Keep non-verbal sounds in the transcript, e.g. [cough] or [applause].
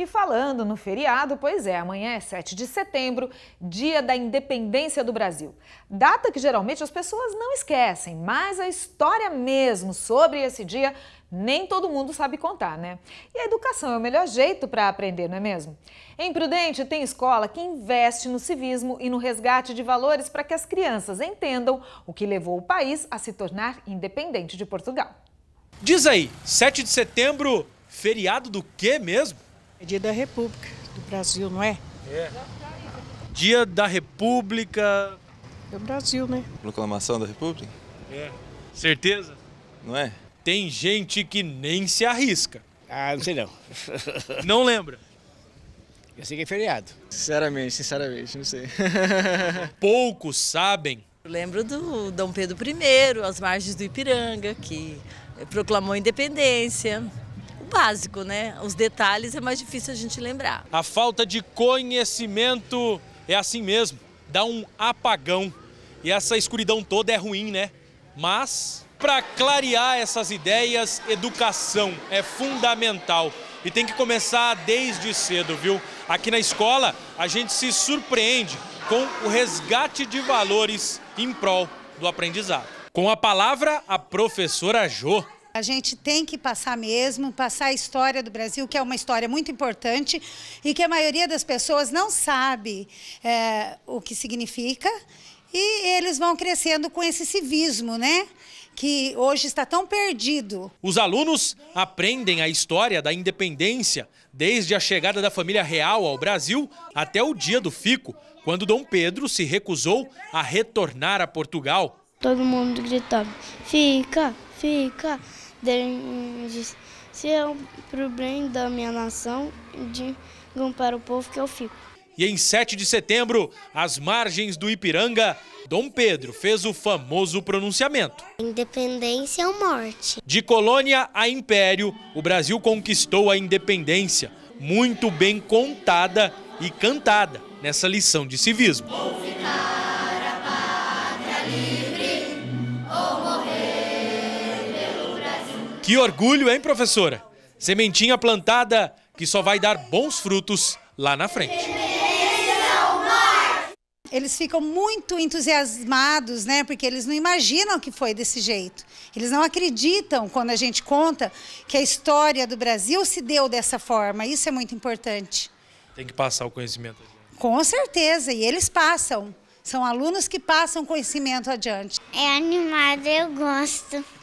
E falando no feriado, pois é, amanhã é 7 de setembro, dia da independência do Brasil. Data que geralmente as pessoas não esquecem, mas a história mesmo sobre esse dia nem todo mundo sabe contar, né? E a educação é o melhor jeito para aprender, não é mesmo? Em Prudente tem escola que investe no civismo e no resgate de valores para que as crianças entendam o que levou o país a se tornar independente de Portugal. Diz aí, 7 de setembro, feriado do quê mesmo? É dia da República do Brasil, não é? É. Dia da República. Do é Brasil, né? Proclamação da República? É. Certeza? Não é? Tem gente que nem se arrisca. Ah, não sei não. [laughs] não lembra? Eu sei que é feriado. Sinceramente, sinceramente, não sei. [laughs] Poucos sabem. Eu lembro do Dom Pedro I, às margens do Ipiranga, que proclamou independência básico, né? Os detalhes é mais difícil a gente lembrar. A falta de conhecimento é assim mesmo, dá um apagão. E essa escuridão toda é ruim, né? Mas para clarear essas ideias, educação é fundamental e tem que começar desde cedo, viu? Aqui na escola, a gente se surpreende com o resgate de valores em prol do aprendizado. Com a palavra, a professora Jo. A gente tem que passar mesmo, passar a história do Brasil, que é uma história muito importante e que a maioria das pessoas não sabe é, o que significa. E eles vão crescendo com esse civismo, né? Que hoje está tão perdido. Os alunos aprendem a história da independência, desde a chegada da família real ao Brasil até o dia do fico, quando Dom Pedro se recusou a retornar a Portugal. Todo mundo gritava: fica, fica de, se é um problema da minha nação, digam para o povo que eu fico. E em 7 de setembro, às margens do Ipiranga, Dom Pedro fez o famoso pronunciamento. Independência ou morte. De colônia a império, o Brasil conquistou a independência, muito bem contada e cantada nessa lição de civismo. Que orgulho, hein, professora? Sementinha plantada que só vai dar bons frutos lá na frente. Eles ficam muito entusiasmados, né? Porque eles não imaginam que foi desse jeito. Eles não acreditam quando a gente conta que a história do Brasil se deu dessa forma. Isso é muito importante. Tem que passar o conhecimento. Com certeza, e eles passam. São alunos que passam conhecimento adiante. É animado, eu gosto.